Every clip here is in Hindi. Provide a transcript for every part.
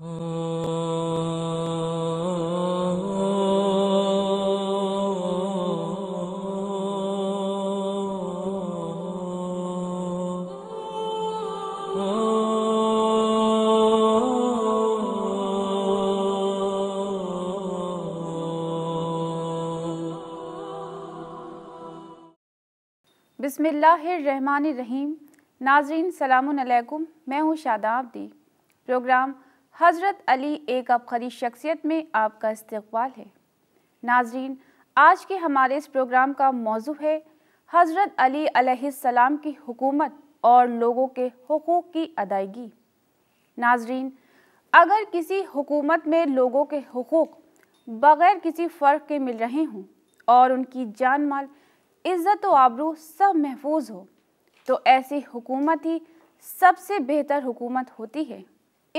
रहीम नाजरीन सलामकुम मैं हूँ शादाब दी प्रोग्राम हज़रत अली एक अबखरी शख्सियत में आपका इस्तबाल है नाजरीन आज के हमारे इस प्रोग्राम का मौजू है हज़रत अलीसम की हुकूमत और लोगों के हकूक़ की अदायगी नाजरीन अगर किसी हुकूमत में लोगों के हकूक़ बग़ैर किसी फ़र्क के मिल रहे हों और उनकी जान माल इज़्ज़त व आबरू सब महफूज हो तो ऐसी हुकूमत ही सबसे बेहतर हुकूमत होती है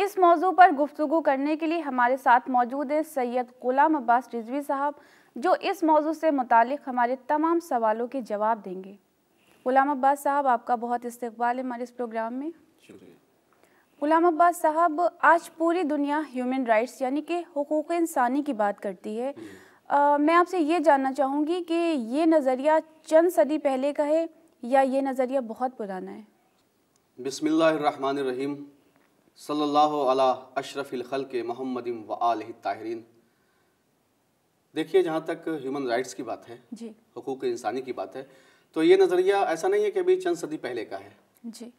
इस मौजू पर गुफ्तु करने के लिए हमारे साथ मौजूद हैं सैयद गुलाम अब्बास रिजवी साहब जो इस मौजू से मुतल हमारे तमाम सवालों के जवाब देंगे गुलाम अब्बास साहब आपका बहुत इस्तकबाल है हमारे इस प्रोग्राम में गुलाम अब्बास साहब आज पूरी दुनिया ह्यूमन राइट्स यानी कि हकूक़ इंसानी की बात करती है आ, मैं आपसे ये जानना चाहूँगी कि ये नज़रिया चंद सदी पहले का है या ये नज़रिया बहुत पुराना है बिसमीम सल्लल्लाहु अला अशरफ़िल खल के मोहम्मद व आल ताहरीन देखिए जहाँ तक ह्यूमन राइट्स की बात है हकूक़ इंसानी की बात है तो ये नज़रिया ऐसा नहीं है कि अभी चंद सदी पहले का है जी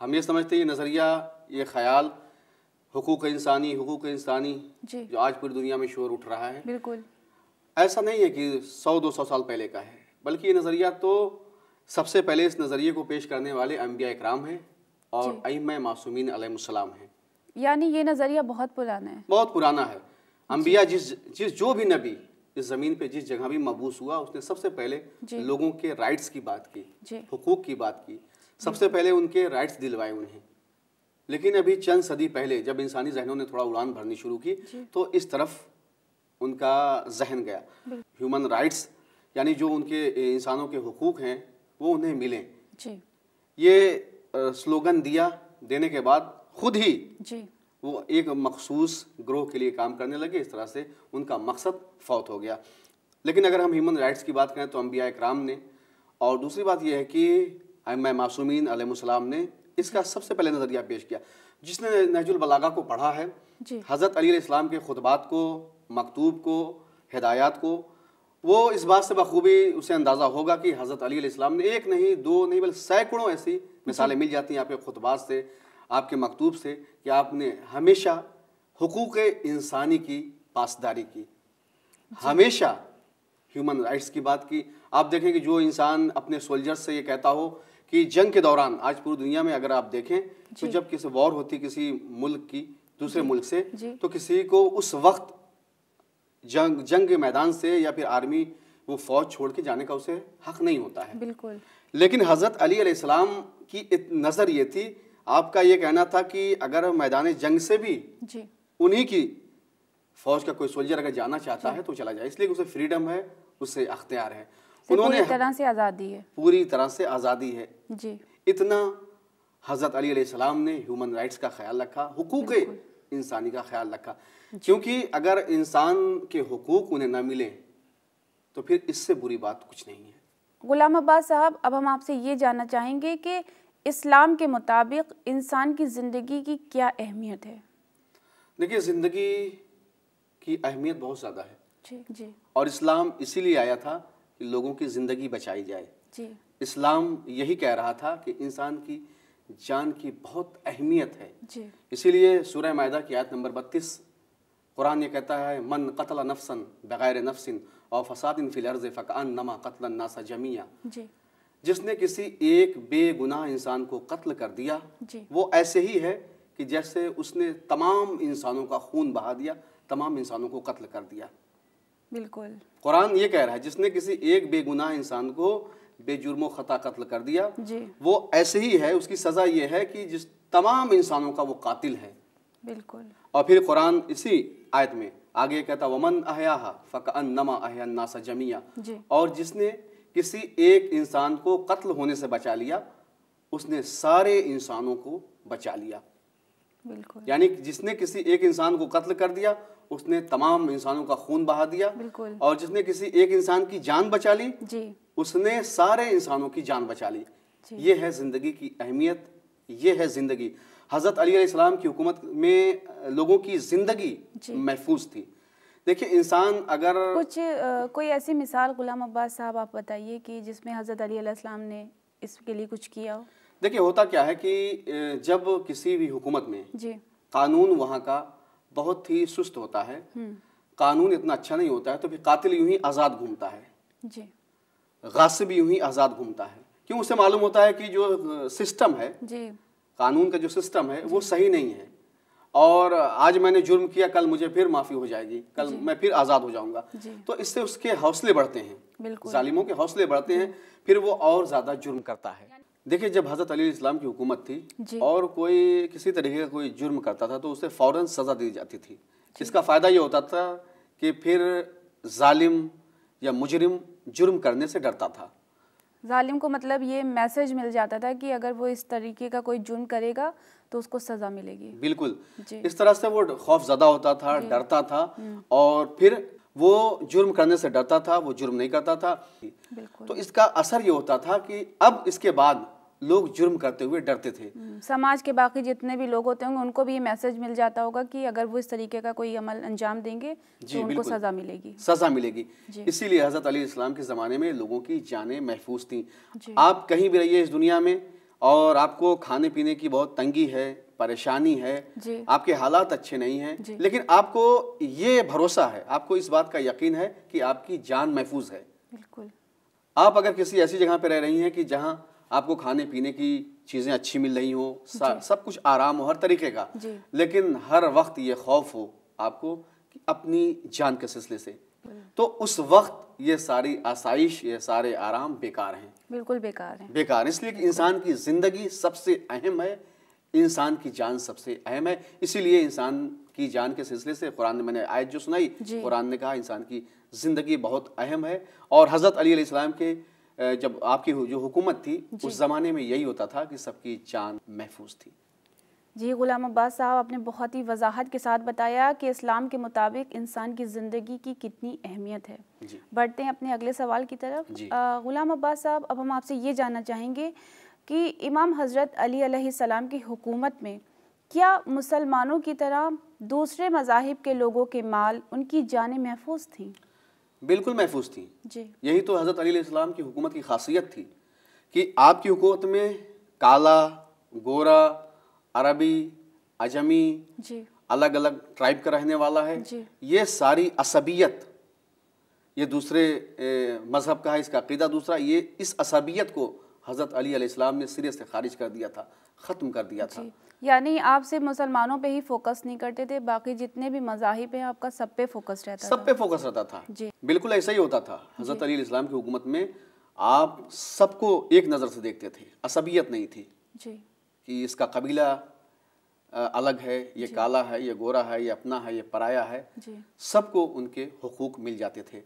हम ये समझते हैं ये नज़रिया ये ख्याल हकूक़ इंसानी हकूक़ इंसानी जी जो आज पूरी दुनिया में शोर उठ रहा है बिल्कुल ऐसा नहीं है कि सौ दो सौ साल पहले का है बल्कि ये नज़रिया तो सबसे पहले इस नज़रिए को पेश करने वाले अम्बिया इक्राम हैं और अम मासूमिन अलैहिस्सलाम हैं यानी ये नज़रिया बहुत पुराना है बहुत पुराना है अम्बिया जिस जिस जो भी नबी इस ज़मीन पे जिस जगह भी मबूस हुआ उसने सबसे पहले लोगों के राइट्स की बात की हकूक़ की बात की सबसे पहले उनके राइट्स दिलवाए उन्हें लेकिन अभी चंद सदी पहले जब इंसानी जहनों ने थोड़ा उड़ान भरनी शुरू की तो इस तरफ उनका जहन गया ह्यूमन राइट्स यानी जो उनके इंसानों के हकूक़ हैं वो उन्हें मिलें ये स्लोगन दिया देने के बाद खुद ही जी वो एक मखसूस ग्रोह के लिए काम करने लगे इस तरह से उनका मकसद फौत हो गया लेकिन अगर हम ह्यूमन राइट्स की बात करें तो अम्बिया इक्राम ने और दूसरी बात यह है कि मैं मासूमीन अलैहिस्सलाम ने इसका सबसे पहले नज़रिया पेश किया जिसने नहजुल बलागा को पढ़ा है हज़रत अली इस्लाम के खुतबात को मकतूब को हदायात को वो इस बात से बखूबी उसे अंदाज़ा होगा कि हज़रत अली इस्लाम ने एक नहीं दो नहीं बल्कि सैकड़ों ऐसी मिसालें मिल जाती हैं आपके खुतबात से आपके मकतूब से कि आपने हमेशा हकूक़ इंसानी की पासदारी की अच्छा। हमेशा ह्यूमन राइट्स की बात की आप देखें कि जो इंसान अपने सोल्जर्स से ये कहता हो कि जंग के दौरान आज पूरी दुनिया में अगर आप देखें तो जब किसी वॉर होती किसी मुल्क की दूसरे मुल्क से तो किसी को उस वक्त जंग जंग के मैदान से या फिर आर्मी वो फौज छोड़ के जाने का उसे हक नहीं होता है बिल्कुल लेकिन हज़रत अली सलाम की नज़र ये थी आपका ये कहना था कि अगर मैदान जंग से भी उन्हीं की फौज का कोई सोल्जर अगर जाना चाहता है तो चला जाए इसलिए उसे फ्रीडम है उसे अख्तियार है उन्होंने पूरी तरह से आज़ादी है पूरी तरह से आज़ादी है जी इतना हज़रत अली सलाम ने ह्यूमन राइट्स का ख्याल रखा हकूक़ इंसानी का ख्याल रखा क्योंकि अगर इंसान के हकूक़ उन्हें ना मिले तो फिर इससे बुरी बात कुछ नहीं है गुलाम अब्बास साहब अब हम आपसे ये जानना चाहेंगे कि इस्लाम के मुताबिक इंसान की ज़िंदगी की क्या अहमियत है देखिए ज़िंदगी की अहमियत बहुत ज़्यादा है जी जी और इस्लाम इसीलिए आया था कि लोगों की ज़िंदगी बचाई जाए जी इस्लाम यही कह रहा था कि इंसान की जान की बहुत अहमियत है इसीलिए सूर्य मायदा की आयत नंबर बत्तीस कुरान ये कहता है मन कतला नफसन बग़ैर नफसन और फसाद इन फिलर्ज फ़कान नमा कत्ल नासा जमिया जिसने किसी एक बेगुनाह इंसान को कत्ल कर दिया वो ऐसे ही है कि जैसे उसने तमाम इंसानों का खून बहा दिया तमाम इंसानों को कत्ल कर दिया बिल्कुल कुरान ये कह रहा है जिसने किसी एक बेगुनाह इंसान को बेजुर्मो खता कत्ल कर दिया वो ऐसे ही है उसकी सज़ा ये है कि जिस तमाम इंसानों का वो कातिल है बिल्कुल और फिर कुरान इसी आयत में आगे कहता वमन अहया फ़क नमा अहन्नासा जमिया और जिसने किसी एक इंसान को कत्ल होने से बचा लिया उसने सारे इंसानों को बचा लिया बिल्कुल यानी जिसने किसी एक इंसान को कत्ल कर दिया उसने तमाम इंसानों का खून बहा दिया बिल्कुल और जिसने किसी एक इंसान की जान बचा ली जी उसने सारे इंसानों की जान बचा ली ये है जिंदगी की अहमियत ये है जिंदगी हज़रत अलीम की हुकूमत में लोगों की ज़िंदगी महफूज थी देखिए इंसान अगर कुछ आ, कोई ऐसी मिसाल गुलाम अब्बास साहब आप बताइए कि जिसमें हज़रत अलीम ने इसके लिए कुछ किया हो देखिए होता क्या है कि जब किसी भी हुकूमत में जी कानून वहाँ का बहुत ही सुस्त होता है हम्म। कानून इतना अच्छा नहीं होता है तो फिर कातिल यूं ही आज़ाद घूमता है जी गासिब यूं ही आज़ाद घूमता है क्यों उसे मालूम होता है कि जो सिस्टम है जी कानून का जो सिस्टम है वो सही नहीं है और आज मैंने जुर्म किया कल मुझे फिर माफ़ी हो जाएगी कल मैं फिर आज़ाद हो जाऊंगा तो इससे उसके हौसले बढ़ते हैं जालिमों के हौसले बढ़ते हैं फिर वो और ज़्यादा जुर्म करता है देखिए जब हज़रत अली इस्लाम की हुकूमत थी और कोई किसी तरीके का कोई जुर्म करता था तो उसे फ़ौरन सज़ा दी जाती थी इसका फ़ायदा ये होता था कि फिर जालिम या मुजरिम जुर्म करने से डरता था जालिम को मतलब ये मैसेज मिल जाता था कि अगर वो इस तरीके का कोई जुर्म करेगा तो उसको सजा मिलेगी बिल्कुल इस तरह से वो खौफ ज्यादा होता था डरता था हम्म। और फिर वो जुर्म करने से डरता था वो जुर्म नहीं करता था तो इसका असर ये होता था कि अब इसके बाद लोग जुर्म करते हुए डरते थे हम्म, समाज के बाकी जितने भी लोग होते होंगे उनको भी ये मैसेज मिल जाता होगा कि अगर वो इस तरीके का कोई अमल अंजाम देंगे तो उनको सजा मिलेगी सजा मिलेगी इसीलिए हजरत अली इस्लाम के ज़माने में लोगों की जानें महफूज थी आप कहीं भी रहिए इस दुनिया में और आपको खाने पीने की बहुत तंगी है परेशानी है आपके हालात अच्छे नहीं हैं लेकिन आपको ये भरोसा है आपको इस बात का यकीन है कि आपकी जान महफूज है बिल्कुल आप अगर किसी ऐसी जगह पर रह रही हैं कि जहाँ आपको खाने पीने की चीज़ें अच्छी मिल रही हों सब कुछ आराम हो हर तरीके का लेकिन हर वक्त ये खौफ हो आपको कि अपनी जान के सिलसिले से तो उस वक्त ये सारी आसाइश ये सारे आराम बेकार हैं बिल्कुल बेकार हैं बेकार इसलिए कि इंसान की ज़िंदगी सबसे अहम है इंसान की जान सबसे अहम है इसीलिए इंसान की जान के सिलसिले से कुरान ने मैंने आयत जो सुनाई कुरान ने कहा इंसान की ज़िंदगी बहुत अहम है और हज़रत अली के जब आपकी जो हुकूमत थी उस ज़माने में यही होता था कि सबकी जान महफूज थी जी ग़ुलाम अब्बास साहब आपने बहुत ही वजाहत के साथ बताया कि इस्लाम के मुताबिक इंसान की ज़िंदगी की कितनी अहमियत है बढ़ते हैं अपने अगले सवाल की तरफ ग़ुलाम अब्बास साहब अब हम आपसे ये जानना चाहेंगे कि इमाम हज़रत अली सलाम की हुकूमत में क्या मुसलमानों की तरह दूसरे मजाहब के लोगों के माल उनकी जान महफूज थी बिल्कुल महफूज थी जी यही तो हज़रत अली इस्लाम की हुकूमत की खासियत थी कि आपकी हुकूमत में काला गोरा अरबी अजमी अलग अलग ट्राइब का रहने वाला है ये सारी असबियत ये दूसरे मज़हब का है इसका अकीदा दूसरा ये इस असबियत को हज़रत अली इस्लाम ने सिरे से खारिज कर दिया था ख़त्म कर दिया था यानी आप सिर्फ मुसलमानों पे ही फोकस नहीं करते थे बाकी जितने भी मजाहिब हैं आपका सब पे फोकस रहता सब पे फोकस रहता था जी बिल्कुल ऐसा ही होता था हजरत अली इस्लाम की हुकूमत में आप सबको एक नज़र से देखते थे असबियत नहीं थी जी कि इसका कबीला अलग है ये काला है ये गोरा है ये अपना है ये पराया है सबको उनके हकूक मिल जाते थे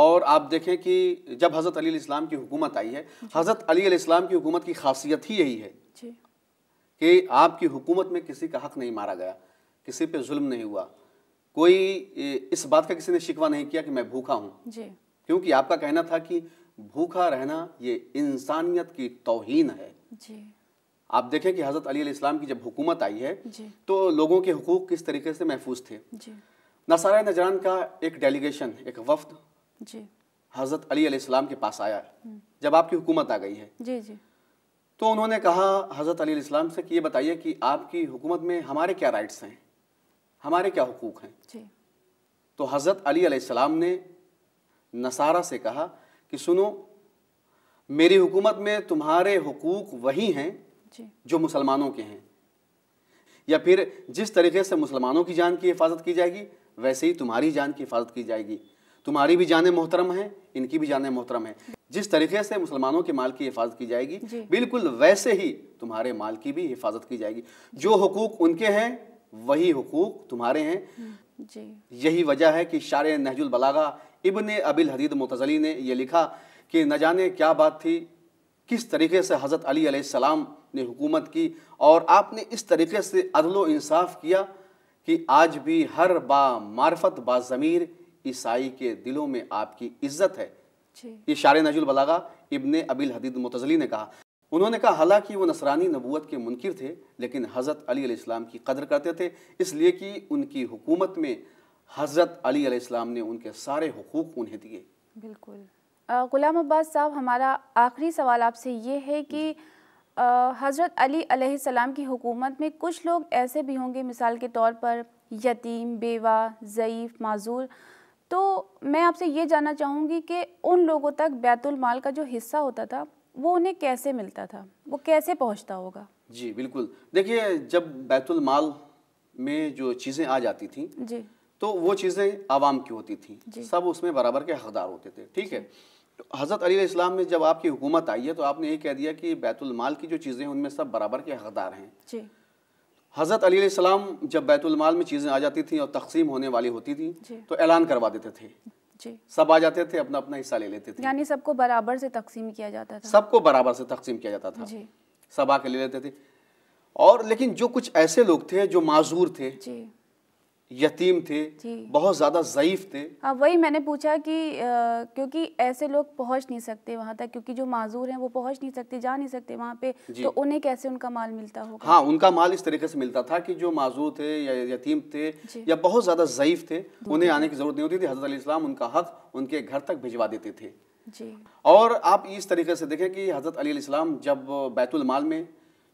और आप देखें कि जब हज़रत अली इस्लाम की हुकूमत आई है हज़रत अली इस्लाम की हुकूमत की खासियत ही यही है कि आपकी हुकूमत में किसी का हक नहीं मारा गया किसी पे जुल्म नहीं हुआ कोई इस बात का किसी ने शिकवा नहीं किया कि मैं भूखा हूँ क्योंकि आपका कहना था कि भूखा रहना ये इंसानियत की तोहीन है जी। आप देखें कि हज़रत अली इस्लाम की जब हुकूमत आई है जी। तो लोगों के हकूक किस तरीके से महफूज थे नसारा नजरान का एक डेलीगेशन एक वफद हज़रत अली इस्लाम के पास आया हम्म। जब आपकी हुकूमत आ गई है जी जी तो उन्होंने कहा हज़रत अली इस्लाम से कि ये बताइए कि आपकी हुकूमत में हमारे क्या राइट्स हैं हमारे क्या हकूक़ हैं तो हज़रत अली अलैहिस्सलाम ने नसारा से कहा कि सुनो मेरी हुकूमत में तुम्हारे हकूक़ वही हैं जो मुसलमानों के हैं या फिर जिस तरीके से मुसलमानों की जान की हिफाजत की जाएगी वैसे ही तुम्हारी जान की हिफाजत की जाएगी तुम्हारी भी जाने मोहतरम है इनकी भी जाने मोहतरम है जिस तरीके से मुसलमानों के माल की हिफाजत की जाएगी बिल्कुल वैसे ही तुम्हारे माल की भी हिफाजत की जाएगी जो हकूक उनके हैं वही हकूक तुम्हारे हैं जी। यही वजह है कि शार नहजुल बलागा इबन अबिल हदीद मुतजली ने यह लिखा कि न जाने क्या बात थी किस तरीके से हज़रत अली सलाम ने हुकूमत की और आपने इस तरीके से अदलो इंसाफ किया कि आज भी हर बा मार्फत बाज़मीर ईसाई के दिलों में आपकी इज्जत है ये शार नजुल बलागा इबन अबिल हदीद मुतजली ने कहा उन्होंने कहा हालांकि वो नसरानी नबूत के मुनकर थे लेकिन हज़रत अली इस्लाम की कदर करते थे इसलिए कि उनकी हुकूमत में हज़रत अली इस्लाम ने उनके सारे हकूक़ उन्हें दिए बिल्कुल ग़ुलाम अब्बास साहब हमारा आखिरी सवाल आपसे ये है कि हज़रत अली सलाम की हुकूमत में कुछ लोग ऐसे भी होंगे मिसाल के तौर पर यतीम बेवा ज़यीफ़ माजूर तो मैं आपसे ये जानना चाहूँगी कि उन लोगों तक बैतुल माल का जो हिस्सा होता था वो उन्हें कैसे मिलता था वो कैसे पहुँचता होगा जी बिल्कुल देखिए जब बैतुल माल में जो चीज़ें आ जाती थी जी तो वो चीज़ें आवाम की होती थी सब उसमें बराबर के हकदार होते थे ठीक है तो हज़रत अली इस्लाम में जब आपकी हुकूमत आई है तो आपने ये कह दिया कि बैतुल माल की जो चीज़ें हैं उनमें सब बराबर के हकदार हैं हज़रत अली सलाम जब बैतुलमाल में चीज़ें आ जाती थी और तकसीम होने वाली होती थी तो ऐलान करवा देते थे जी सब आ जाते थे अपना अपना हिस्सा ले लेते थे यानी सबको बराबर से तकसीम किया जाता था सबको बराबर से तकसीम किया जाता था जी सब आके ले लेते थे और लेकिन जो कुछ ऐसे लोग थे जो माजूर थे जी यतीम थे बहुत ज़्यादा ज़यीफ थे हाँ वही मैंने पूछा कि आ, क्योंकि ऐसे लोग पहुंच नहीं सकते वहाँ तक क्योंकि जो माजूर हैं वो पहुंच नहीं सकते जा नहीं सकते वहाँ पे तो उन्हें कैसे उनका माल मिलता होगा हाँ उनका माल इस तरीके से मिलता था कि जो माजूर थे या यतीम थे या बहुत ज़्यादा ज़यीफ थे उन्हें आने की ज़रूरत नहीं होती थी हज़रत इस्लाम उनका हक उनके घर तक भिजवा देते थे और आप इस तरीके से देखें कि हज़रत अली इस्लाम जब बैतुलमाल में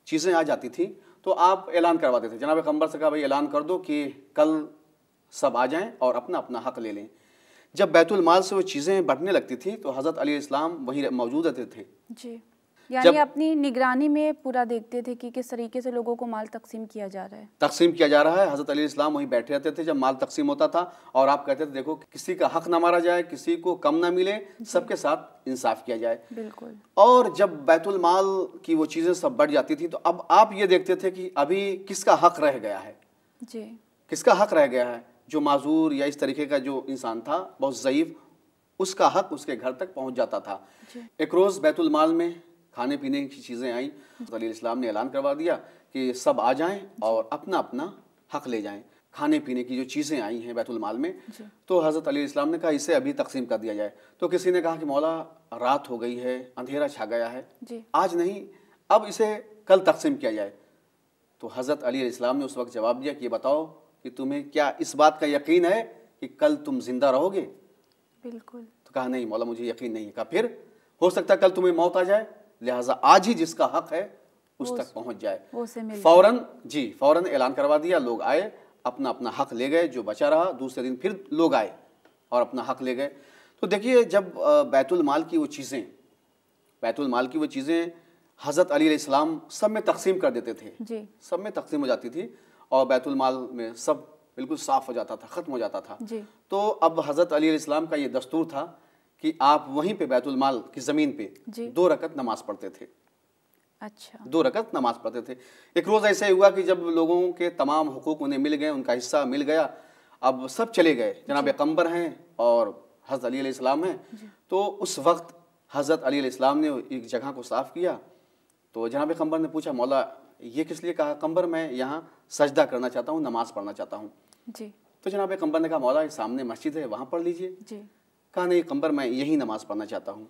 चीज़ें आ जाती थी तो आप ऐलान करवा देते जनाब कंबर से कहा भाई ऐलान कर दो कि कल सब आ जाएं और अपना अपना हक ले लें जब बैतुलमाल से वो चीज़ें बढ़ने लगती थी तो हज़रत अली इस्लाम वहीं मौजूद रहते थे जी यानी अपनी निगरानी में पूरा देखते थे कि किस तरीके से लोगों को माल तकसीम किया जा रहा है तकसीम किया जा रहा है हजरत अली इस्लाम वहीं बैठे रहते थे जब माल तकसीम होता था और आप कहते थे देखो किसी का हक ना मारा जाए किसी को कम ना मिले सबके साथ इंसाफ किया जाए बिल्कुल और जब माल की वो चीज़ें सब बढ़ जाती थी तो अब आप ये देखते थे कि अभी किसका हक रह गया है जी किसका हक रह गया है जो माजूर या इस तरीके का जो इंसान था बहुत ज़यीफ़ उसका हक उसके घर तक पहुंच जाता था एक रोज़ बैतुलमाल में खाने पीने की चीज़ें आई तो इस्लाम ने ऐलान करवा दिया कि सब आ जाएं और अपना अपना हक ले जाएं खाने पीने की जो चीज़ें आई हैं बैतुलमाल में तो हज़रत अली इस्लाम ने कहा इसे अभी तकसीम कर दिया जाए तो किसी ने कहा कि मौला रात हो गई है अंधेरा छा गया है आज नहीं अब इसे कल तकसीम किया जाए तो हज़रत अली इस्लाम ने उस वक्त जवाब दिया कि ये बताओ कि तुम्हें क्या इस बात का यकीन है कि कल तुम जिंदा रहोगे बिल्कुल तो कहा नहीं मौला मुझे यकीन नहीं है कहा फिर हो सकता है कल तुम्हें मौत आ जाए लिहाजा आज ही जिसका हक है उस तक पहुंच जाए फौरन जी फौरन ऐलान करवा दिया लोग आए अपना अपना हक ले गए जो बचा रहा दूसरे दिन फिर लोग आए और अपना हक ले गए तो देखिए जब बैतुल माल की वो चीज़ें बैतुल माल की वो चीज़ें हज़रत अली इस्लाम सब में तकसीम कर देते थे जी। सब में तकसीम हो जाती थी और बैतुल माल में सब बिल्कुल साफ़ हो जाता था ख़त्म हो जाता था जी। तो अब हज़रत अली इस्लाम का ये दस्तूर था कि आप वहीं पे माल की ज़मीन पे दो रकत नमाज पढ़ते थे अच्छा दो रकत नमाज पढ़ते थे एक रोज़ ऐसा हुआ कि जब लोगों के तमाम हकूक उन्हें मिल गए उनका हिस्सा मिल गया अब सब चले गए जनाब कम्बर हैं और हज़रत अली इस्लाम हैं तो उस वक्त हज़रत अली इस्लाम ने एक जगह को साफ़ किया तो जनाब कम्बर ने पूछा मौला ये किस लिए कहा कम्बर मैं यहाँ सजदा करना चाहता हूँ नमाज़ पढ़ना चाहता हूँ जी तो जनाब कम्बर ने कहा मौला सामने मस्जिद है वहाँ पढ़ लीजिए जी कहा नहीं कंबर मैं यही नमाज़ पढ़ना चाहता हूँ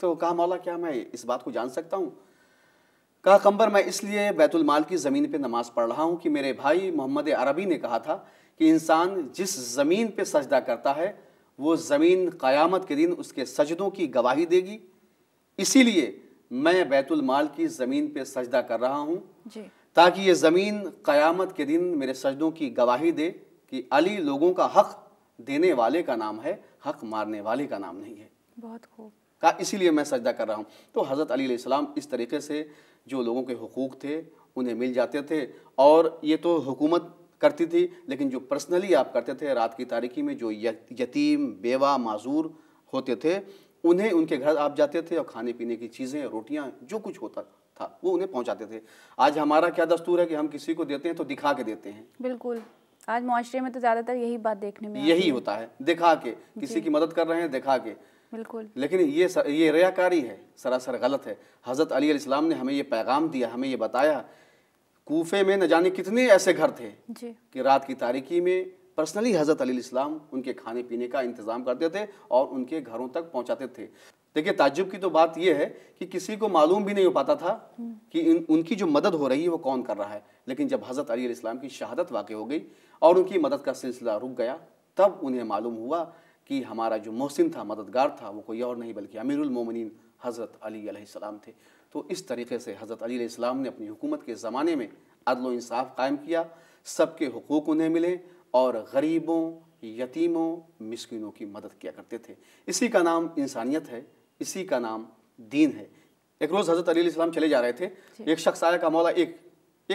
तो कहा मौला क्या मैं इस बात को जान सकता हूँ कहा कंबर मैं इसलिए बैतुलमाल की ज़मीन पर नमाज़ पढ़ रहा हूँ कि मेरे भाई मोहम्मद अरबी ने कहा था कि इंसान जिस ज़मीन पर सजदा करता है वो ज़मीन क़यामत के दिन उसके सजदों की गवाही देगी इसीलिए मैं बैतुलमाल की ज़मीन पर सजदा कर रहा हूँ ताकि ये ज़मीन क़यामत के दिन मेरे सजदों की गवाही दे कि अली लोगों का हक़ देने वाले का नाम है हक मारने वाले का नाम नहीं है बहुत खूब का इसीलिए मैं सजदा कर रहा हूँ तो हज़रत अलीसम इस तरीके से जो लोगों के हकूक़ थे उन्हें मिल जाते थे और ये तो हुकूमत करती थी लेकिन जो पर्सनली आप करते थे रात की तारीखी में जो यतीम बेवा माजूर होते थे उन्हें उनके घर आप जाते थे और खाने पीने की चीज़ें रोटियां जो कुछ होता था वो उन्हें पहुंचाते थे आज हमारा क्या दस्तूर है कि हम किसी को देते हैं तो दिखा के देते हैं बिल्कुल आज मुआरे में तो ज्यादातर यही बात देखने में यही होता है दिखा के किसी की मदद कर रहे हैं दिखा के बिल्कुल लेकिन ये सर, ये रयाकारी है सरासर गलत है हज़रत अली इस्लाम ने हमें ये पैगाम दिया हमें ये बताया कोफे में न जाने कितने ऐसे घर थे कि रात की तारीखी में पर्सनली हज़रत अली इस्लाम उनके खाने पीने का इंतज़ाम करते थे और उनके घरों तक पहुंचाते थे देखिए ताज्जुब की तो बात यह है कि किसी को मालूम भी नहीं हो पाता था कि इन उनकी जो मदद हो रही है वो कौन कर रहा है लेकिन जब हज़रत अली इस्लाम की शहादत वाक़ हो गई और उनकी मदद का सिलसिला रुक गया तब उन्हें मालूम हुआ कि हमारा जो मोहसिन था मददगार था वो कोई और नहीं बल्कि अमीरमिन हज़रत अली थे तो इस तरीके से हज़रत अली ने अपनी हुकूमत के ज़माने में अदल इंसाफ कायम किया सबके हकूक़ उन्हें मिले और गरीबों यतीमों मिसकिनों की मदद किया करते थे इसी का नाम इंसानियत है इसी का नाम दीन है एक रोज़ हज़रत अली इस्लाम चले जा रहे थे एक शख्स आया का मौला एक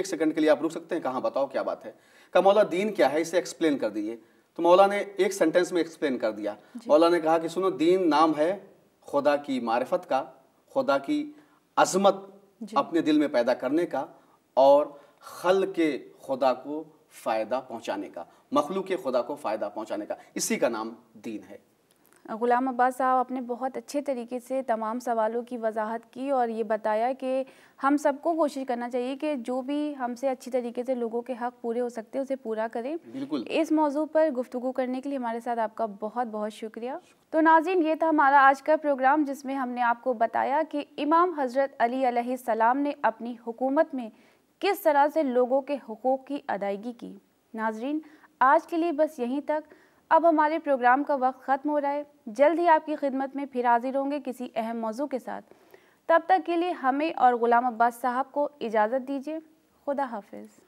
एक सेकंड के लिए आप रुक सकते हैं कहाँ बताओ क्या बात है का मौला दीन क्या है इसे एक्सप्लेन कर दीजिए तो मौला ने एक सेंटेंस में एक्सप्लेन कर दिया मौला ने कहा कि सुनो दीन नाम है खुदा की मारफत का खुदा की अजमत अपने दिल में पैदा करने का और खल के खुदा को फ़ायदा पहुंचाने का मखलू के खुदा को फ़ायदा पहुंचाने का इसी का नाम दीन है गुलाम अब्बास साहब आपने बहुत अच्छे तरीके से तमाम सवालों की वजाहत की और ये बताया कि हम सबको कोशिश करना चाहिए कि जो भी हमसे अच्छी तरीके से लोगों के हक पूरे हो सकते हैं उसे पूरा करें बिल्कुल इस मौजू पर गुफ्तु करने के लिए हमारे साथ आपका बहुत बहुत शुक्रिया तो नाजिन ये था हमारा आज का प्रोग्राम जिसमें हमने आपको बताया कि इमाम हज़रत अली सलाम ने अपनी हुकूमत में किस तरह से लोगों के हकूक़ की अदायगी की नाजरीन आज के लिए बस यहीं तक अब हमारे प्रोग्राम का वक्त ख़त्म हो रहा है जल्द ही आपकी खिदमत में फिर हाजिर होंगे किसी अहम मौजू के साथ तब तक के लिए हमें और ग़ुलाम अब्बास साहब को इजाज़त दीजिए खुदा हाफिज़